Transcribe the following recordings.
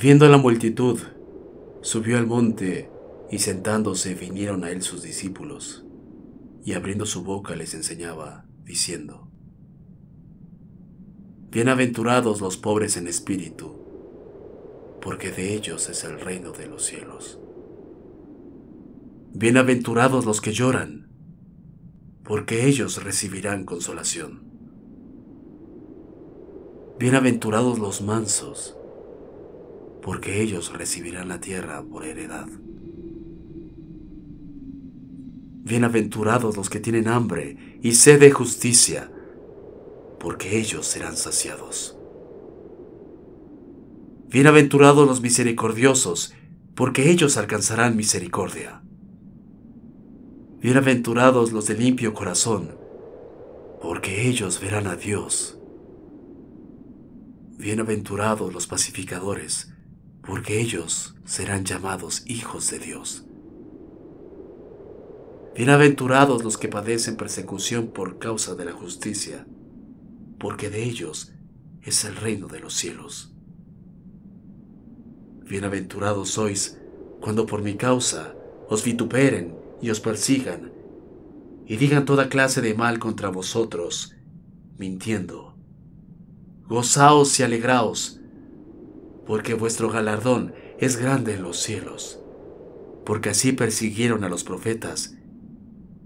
Viendo a la multitud, subió al monte y sentándose vinieron a él sus discípulos, y abriendo su boca les enseñaba, diciendo, Bienaventurados los pobres en espíritu, porque de ellos es el reino de los cielos. Bienaventurados los que lloran, porque ellos recibirán consolación. Bienaventurados los mansos, porque ellos recibirán la tierra por heredad. Bienaventurados los que tienen hambre y sed de justicia, porque ellos serán saciados. Bienaventurados los misericordiosos, porque ellos alcanzarán misericordia. Bienaventurados los de limpio corazón, porque ellos verán a Dios. Bienaventurados los pacificadores, porque ellos serán llamados hijos de Dios. Bienaventurados los que padecen persecución por causa de la justicia, porque de ellos es el reino de los cielos. Bienaventurados sois cuando por mi causa os vituperen y os persigan, y digan toda clase de mal contra vosotros, mintiendo. Gozaos y alegraos, porque vuestro galardón es grande en los cielos, porque así persiguieron a los profetas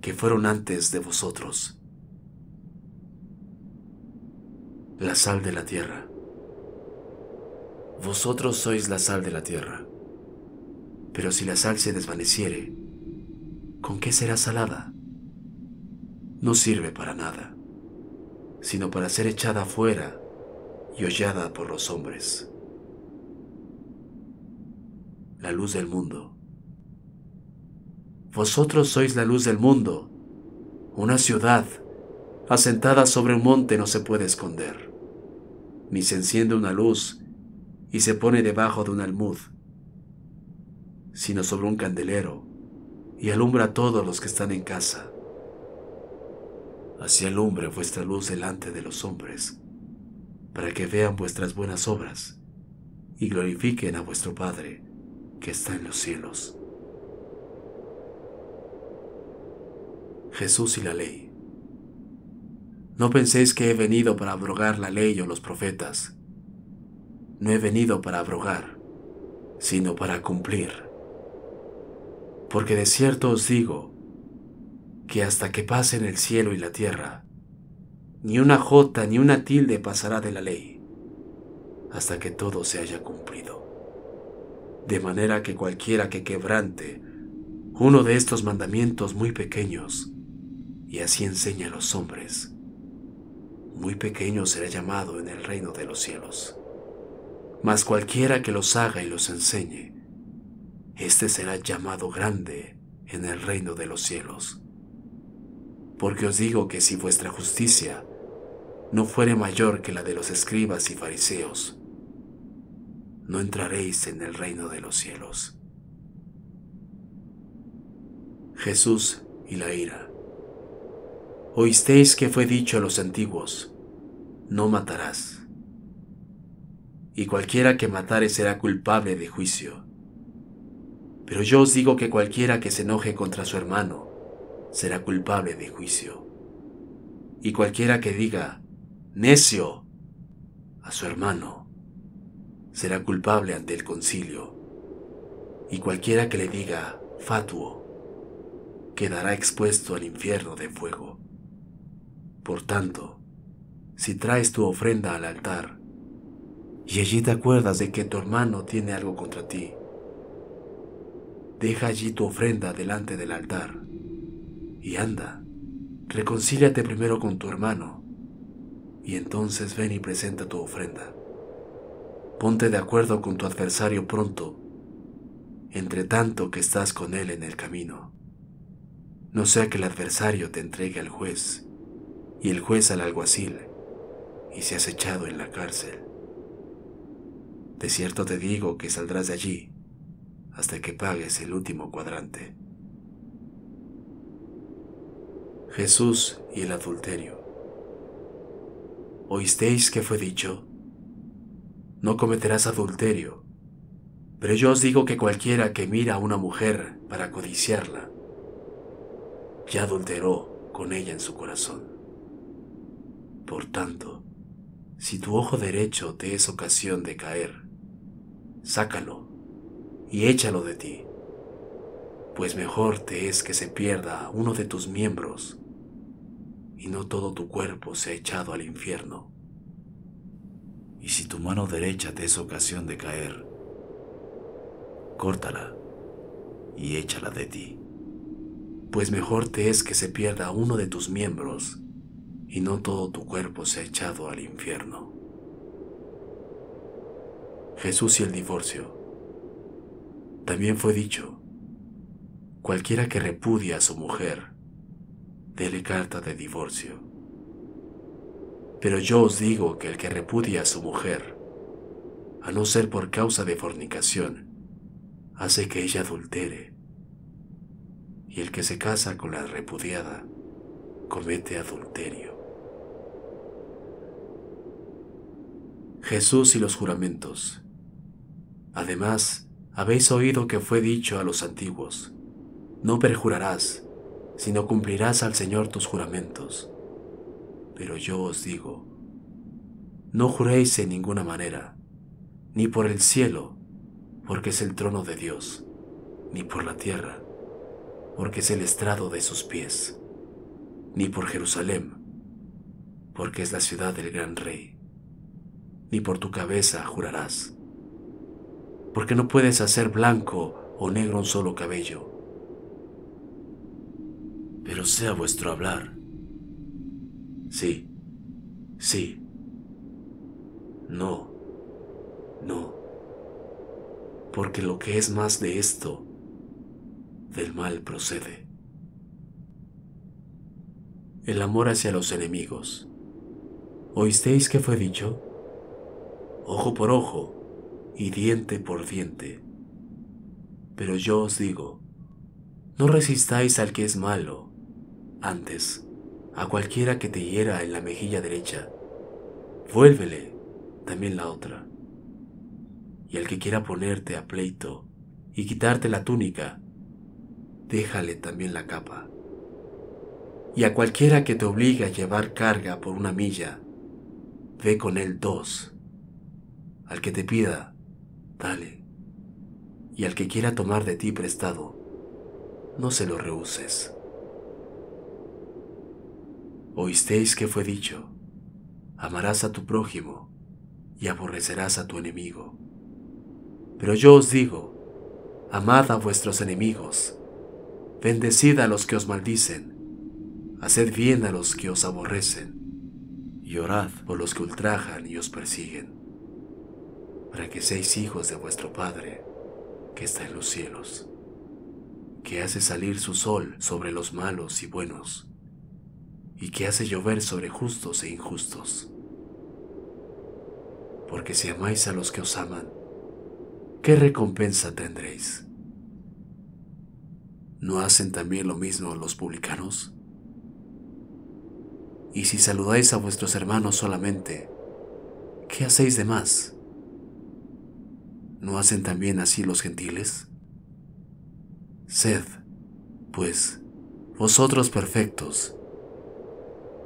que fueron antes de vosotros. La sal de la tierra. Vosotros sois la sal de la tierra, pero si la sal se desvaneciere, ¿con qué será salada? No sirve para nada, sino para ser echada fuera y hollada por los hombres la luz del mundo. Vosotros sois la luz del mundo. Una ciudad asentada sobre un monte no se puede esconder, ni se enciende una luz y se pone debajo de un almud, sino sobre un candelero y alumbra a todos los que están en casa. Así alumbre vuestra luz delante de los hombres, para que vean vuestras buenas obras y glorifiquen a vuestro Padre que está en los cielos. Jesús y la ley. No penséis que he venido para abrogar la ley o los profetas. No he venido para abrogar, sino para cumplir. Porque de cierto os digo que hasta que pasen el cielo y la tierra, ni una jota ni una tilde pasará de la ley, hasta que todo se haya cumplido de manera que cualquiera que quebrante uno de estos mandamientos muy pequeños, y así enseña a los hombres, muy pequeño será llamado en el reino de los cielos. Mas cualquiera que los haga y los enseñe, éste será llamado grande en el reino de los cielos. Porque os digo que si vuestra justicia no fuere mayor que la de los escribas y fariseos, no entraréis en el reino de los cielos. Jesús y la ira. Oísteis que fue dicho a los antiguos, no matarás. Y cualquiera que matare será culpable de juicio. Pero yo os digo que cualquiera que se enoje contra su hermano será culpable de juicio. Y cualquiera que diga, necio, a su hermano será culpable ante el concilio, y cualquiera que le diga fatuo quedará expuesto al infierno de fuego. Por tanto, si traes tu ofrenda al altar, y allí te acuerdas de que tu hermano tiene algo contra ti, deja allí tu ofrenda delante del altar, y anda, reconcíliate primero con tu hermano, y entonces ven y presenta tu ofrenda. Ponte de acuerdo con tu adversario pronto, entre tanto que estás con él en el camino. No sea que el adversario te entregue al juez y el juez al alguacil y seas echado en la cárcel. De cierto te digo que saldrás de allí hasta que pagues el último cuadrante. Jesús y el adulterio. Oísteis que fue dicho, no cometerás adulterio. Pero yo os digo que cualquiera que mira a una mujer para codiciarla, ya adulteró con ella en su corazón. Por tanto, si tu ojo derecho te es ocasión de caer, sácalo y échalo de ti, pues mejor te es que se pierda uno de tus miembros y no todo tu cuerpo sea echado al infierno y si tu mano derecha te es ocasión de caer, córtala y échala de ti, pues mejor te es que se pierda uno de tus miembros y no todo tu cuerpo sea echado al infierno. Jesús y el divorcio. También fue dicho, cualquiera que repudia a su mujer, dele carta de divorcio. Pero yo os digo que el que repudia a su mujer, a no ser por causa de fornicación, hace que ella adultere. Y el que se casa con la repudiada, comete adulterio. Jesús y los juramentos. Además, habéis oído que fue dicho a los antiguos, no perjurarás, sino cumplirás al Señor tus juramentos pero yo os digo, no juréis en ninguna manera, ni por el cielo, porque es el trono de Dios, ni por la tierra, porque es el estrado de sus pies, ni por Jerusalén, porque es la ciudad del gran rey, ni por tu cabeza jurarás, porque no puedes hacer blanco o negro un solo cabello. Pero sea vuestro hablar Sí. Sí. No. No. Porque lo que es más de esto, del mal procede. El amor hacia los enemigos. ¿Oísteis que fue dicho? Ojo por ojo y diente por diente. Pero yo os digo, no resistáis al que es malo, antes a cualquiera que te hiera en la mejilla derecha, vuélvele también la otra. Y al que quiera ponerte a pleito y quitarte la túnica, déjale también la capa. Y a cualquiera que te obligue a llevar carga por una milla, ve con él dos. Al que te pida, dale. Y al que quiera tomar de ti prestado, no se lo rehuses. Oísteis que fue dicho, amarás a tu prójimo y aborrecerás a tu enemigo. Pero yo os digo, amad a vuestros enemigos, bendecid a los que os maldicen, haced bien a los que os aborrecen, y orad por los que ultrajan y os persiguen, para que seáis hijos de vuestro Padre que está en los cielos, que hace salir su sol sobre los malos y buenos y que hace llover sobre justos e injustos. Porque si amáis a los que os aman, ¿qué recompensa tendréis? ¿No hacen también lo mismo los publicanos? Y si saludáis a vuestros hermanos solamente, ¿qué hacéis de más? ¿No hacen también así los gentiles? Sed, pues, vosotros perfectos,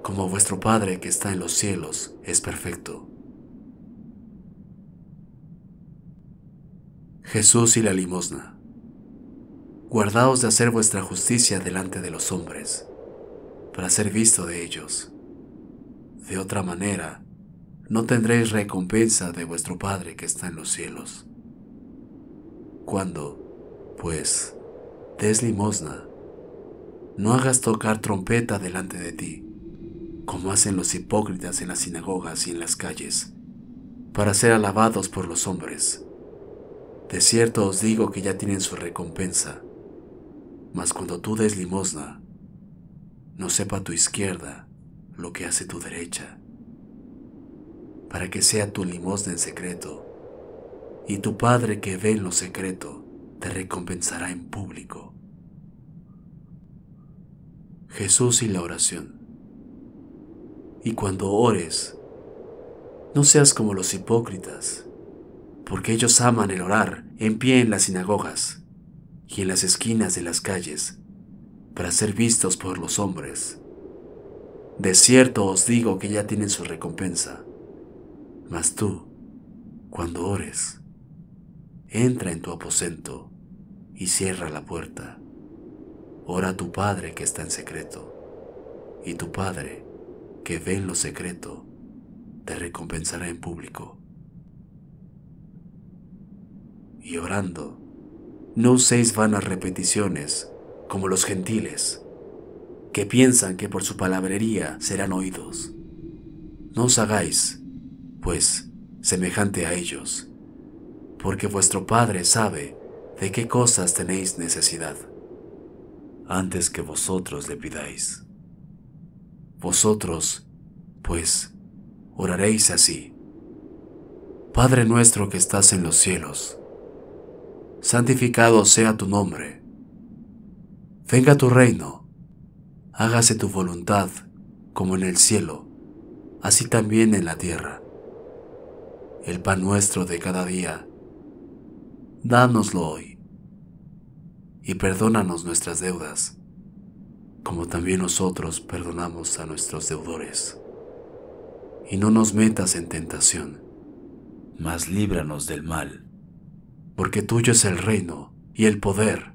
como vuestro Padre que está en los cielos es perfecto. Jesús y la limosna. Guardaos de hacer vuestra justicia delante de los hombres, para ser visto de ellos. De otra manera, no tendréis recompensa de vuestro Padre que está en los cielos. Cuando, pues, des limosna, no hagas tocar trompeta delante de ti como hacen los hipócritas en las sinagogas y en las calles, para ser alabados por los hombres. De cierto os digo que ya tienen su recompensa, mas cuando tú des limosna, no sepa tu izquierda lo que hace tu derecha, para que sea tu limosna en secreto, y tu Padre que ve en lo secreto te recompensará en público. Jesús y la oración y cuando ores, no seas como los hipócritas, porque ellos aman el orar en pie en las sinagogas y en las esquinas de las calles, para ser vistos por los hombres. De cierto os digo que ya tienen su recompensa, mas tú, cuando ores, entra en tu aposento y cierra la puerta. Ora a tu Padre que está en secreto, y tu Padre, que ve lo secreto, te recompensará en público. Y orando, no uséis vanas repeticiones como los gentiles, que piensan que por su palabrería serán oídos. No os hagáis, pues, semejante a ellos, porque vuestro Padre sabe de qué cosas tenéis necesidad, antes que vosotros le pidáis. Vosotros, pues, oraréis así. Padre nuestro que estás en los cielos, santificado sea tu nombre. Venga tu reino, hágase tu voluntad, como en el cielo, así también en la tierra. El pan nuestro de cada día, dánoslo hoy, y perdónanos nuestras deudas como también nosotros perdonamos a nuestros deudores. Y no nos metas en tentación, mas líbranos del mal. Porque tuyo es el reino, y el poder,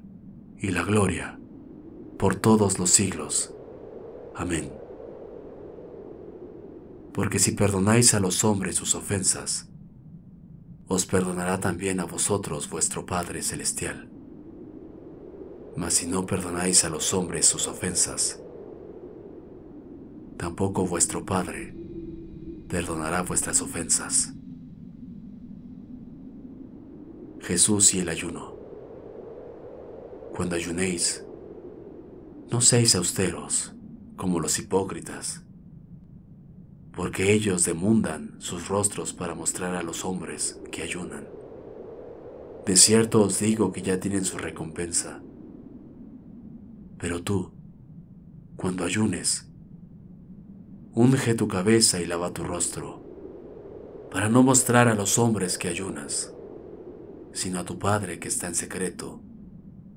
y la gloria, por todos los siglos. Amén. Porque si perdonáis a los hombres sus ofensas, os perdonará también a vosotros vuestro Padre Celestial. Mas si no perdonáis a los hombres sus ofensas, tampoco vuestro Padre perdonará vuestras ofensas. Jesús y el ayuno. Cuando ayunéis, no seáis austeros como los hipócritas, porque ellos demundan sus rostros para mostrar a los hombres que ayunan. De cierto os digo que ya tienen su recompensa. Pero tú, cuando ayunes, unge tu cabeza y lava tu rostro, para no mostrar a los hombres que ayunas, sino a tu Padre que está en secreto,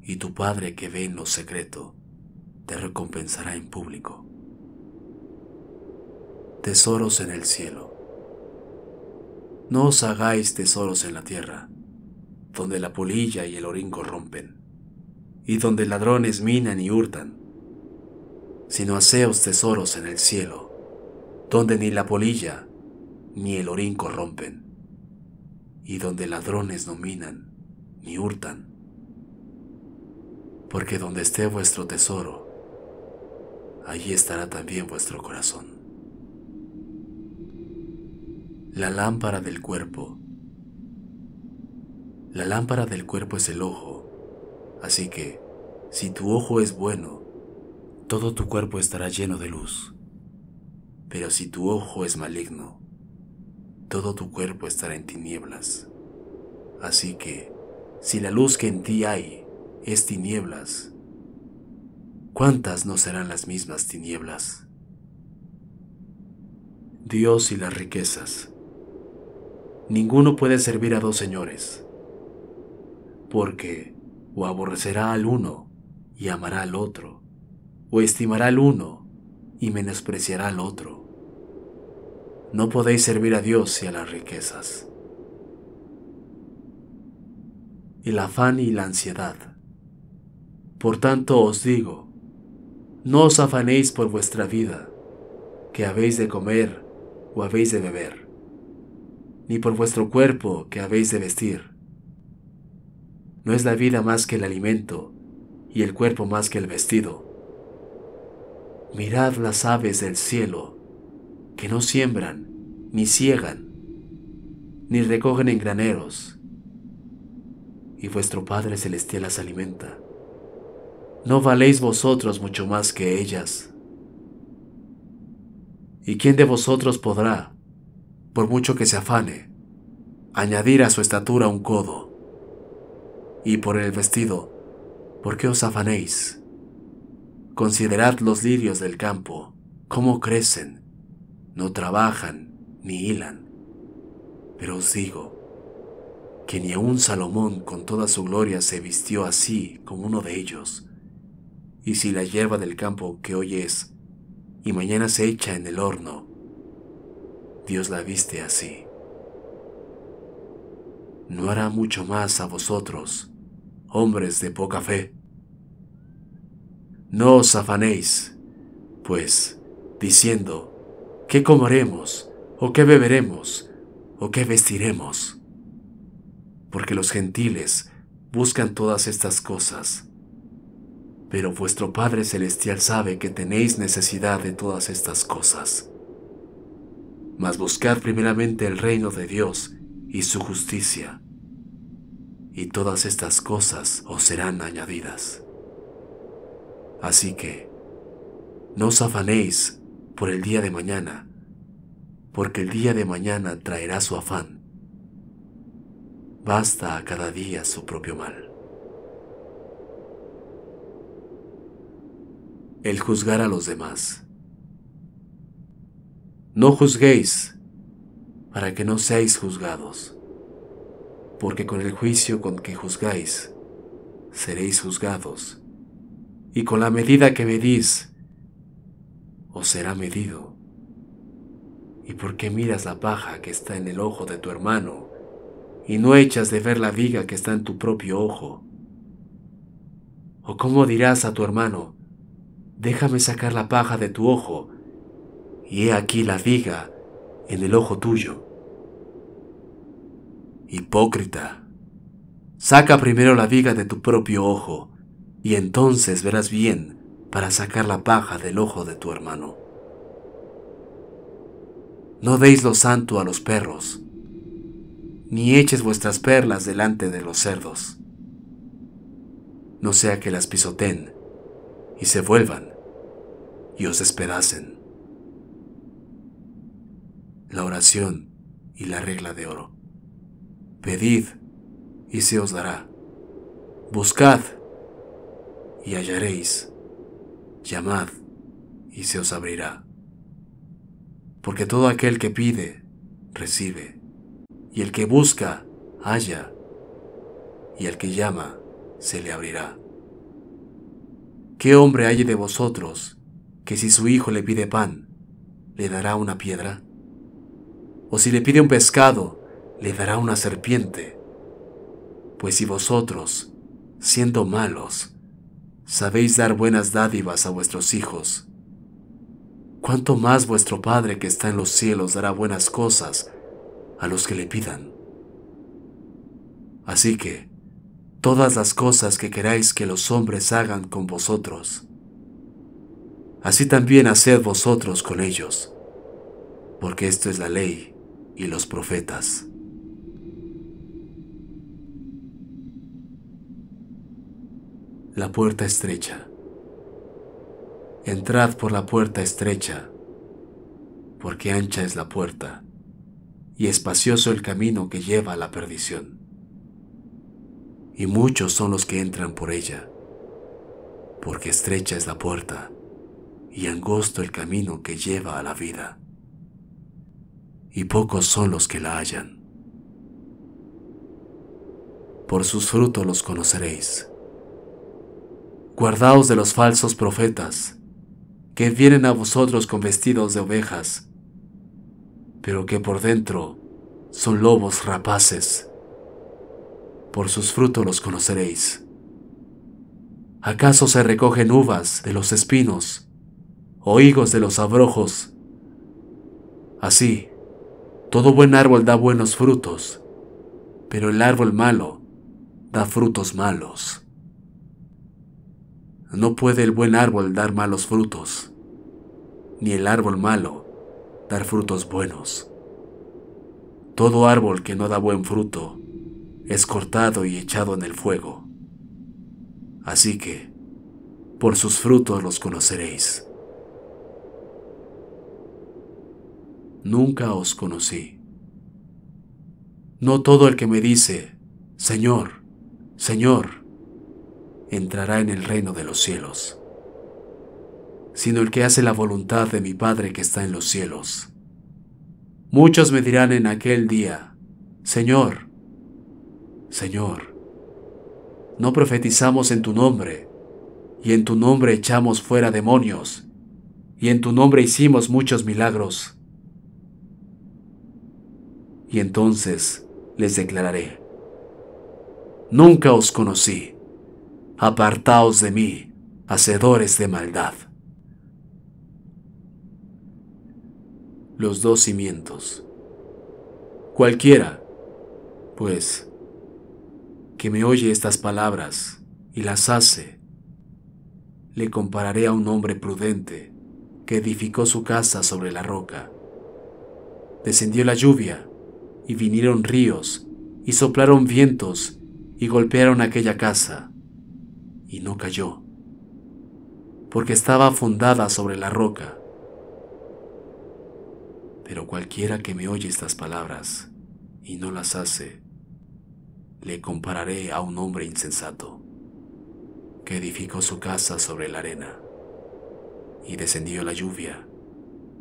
y tu Padre que ve en lo secreto, te recompensará en público. Tesoros en el cielo. No os hagáis tesoros en la tierra, donde la polilla y el oringo rompen y donde ladrones minan y hurtan, sino haceos tesoros en el cielo, donde ni la polilla ni el orín corrompen, y donde ladrones no minan ni hurtan. Porque donde esté vuestro tesoro, allí estará también vuestro corazón. La lámpara del cuerpo. La lámpara del cuerpo es el ojo. Así que, si tu ojo es bueno, todo tu cuerpo estará lleno de luz. Pero si tu ojo es maligno, todo tu cuerpo estará en tinieblas. Así que, si la luz que en ti hay es tinieblas, ¿cuántas no serán las mismas tinieblas? Dios y las riquezas. Ninguno puede servir a dos señores, porque o aborrecerá al uno y amará al otro, o estimará al uno y menospreciará al otro. No podéis servir a Dios y a las riquezas. El afán y la ansiedad. Por tanto os digo, no os afanéis por vuestra vida, que habéis de comer o habéis de beber, ni por vuestro cuerpo que habéis de vestir no es la vida más que el alimento, y el cuerpo más que el vestido. Mirad las aves del cielo, que no siembran, ni ciegan, ni recogen en graneros, y vuestro Padre Celestial las alimenta. ¿No valéis vosotros mucho más que ellas? ¿Y quién de vosotros podrá, por mucho que se afane, añadir a su estatura un codo? y por el vestido, ¿por qué os afanéis? Considerad los lirios del campo, cómo crecen, no trabajan ni hilan. Pero os digo que ni aun Salomón con toda su gloria se vistió así como uno de ellos. Y si la hierba del campo que hoy es y mañana se echa en el horno, Dios la viste así. No hará mucho más a vosotros hombres de poca fe. No os afanéis, pues, diciendo, ¿qué comeremos? ¿O qué beberemos? ¿O qué vestiremos? Porque los gentiles buscan todas estas cosas. Pero vuestro Padre Celestial sabe que tenéis necesidad de todas estas cosas. Mas buscad primeramente el reino de Dios y su justicia y todas estas cosas os serán añadidas. Así que, no os afanéis por el día de mañana, porque el día de mañana traerá su afán. Basta a cada día su propio mal. El juzgar a los demás. No juzguéis para que no seáis juzgados porque con el juicio con que juzgáis, seréis juzgados, y con la medida que medís, os será medido. ¿Y por qué miras la paja que está en el ojo de tu hermano, y no echas de ver la viga que está en tu propio ojo? ¿O cómo dirás a tu hermano, déjame sacar la paja de tu ojo, y he aquí la viga en el ojo tuyo? Hipócrita, saca primero la viga de tu propio ojo, y entonces verás bien para sacar la paja del ojo de tu hermano. No deis lo santo a los perros, ni eches vuestras perlas delante de los cerdos, no sea que las pisoten y se vuelvan y os despedacen. La oración y la regla de oro. Pedid, y se os dará. Buscad, y hallaréis. Llamad, y se os abrirá. Porque todo aquel que pide, recibe. Y el que busca, halla. Y el que llama, se le abrirá. ¿Qué hombre hay de vosotros que si su hijo le pide pan, le dará una piedra? ¿O si le pide un pescado, le dará una serpiente. Pues si vosotros, siendo malos, sabéis dar buenas dádivas a vuestros hijos, ¿cuánto más vuestro Padre que está en los cielos dará buenas cosas a los que le pidan? Así que, todas las cosas que queráis que los hombres hagan con vosotros, así también haced vosotros con ellos, porque esto es la ley y los profetas. la puerta estrecha. Entrad por la puerta estrecha, porque ancha es la puerta, y espacioso el camino que lleva a la perdición. Y muchos son los que entran por ella, porque estrecha es la puerta, y angosto el camino que lleva a la vida. Y pocos son los que la hallan. Por sus frutos los conoceréis. Guardaos de los falsos profetas, que vienen a vosotros con vestidos de ovejas, pero que por dentro son lobos rapaces. Por sus frutos los conoceréis. ¿Acaso se recogen uvas de los espinos o higos de los abrojos? Así, todo buen árbol da buenos frutos, pero el árbol malo da frutos malos. No puede el buen árbol dar malos frutos, ni el árbol malo dar frutos buenos. Todo árbol que no da buen fruto es cortado y echado en el fuego. Así que, por sus frutos los conoceréis. Nunca os conocí. No todo el que me dice, Señor, Señor, entrará en el reino de los cielos, sino el que hace la voluntad de mi Padre que está en los cielos. Muchos me dirán en aquel día, Señor, Señor, no profetizamos en tu nombre, y en tu nombre echamos fuera demonios, y en tu nombre hicimos muchos milagros. Y entonces les declararé, Nunca os conocí apartaos de mí, hacedores de maldad. Los dos cimientos. Cualquiera, pues, que me oye estas palabras y las hace, le compararé a un hombre prudente que edificó su casa sobre la roca. Descendió la lluvia, y vinieron ríos, y soplaron vientos, y golpearon aquella casa y no cayó, porque estaba fundada sobre la roca. Pero cualquiera que me oye estas palabras y no las hace, le compararé a un hombre insensato que edificó su casa sobre la arena, y descendió la lluvia,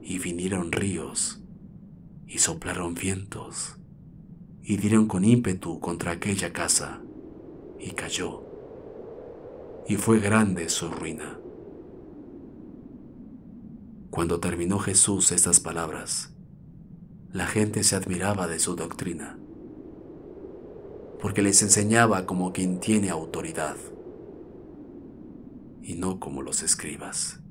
y vinieron ríos, y soplaron vientos, y dieron con ímpetu contra aquella casa, y cayó y fue grande su ruina. Cuando terminó Jesús estas palabras, la gente se admiraba de su doctrina, porque les enseñaba como quien tiene autoridad y no como los escribas.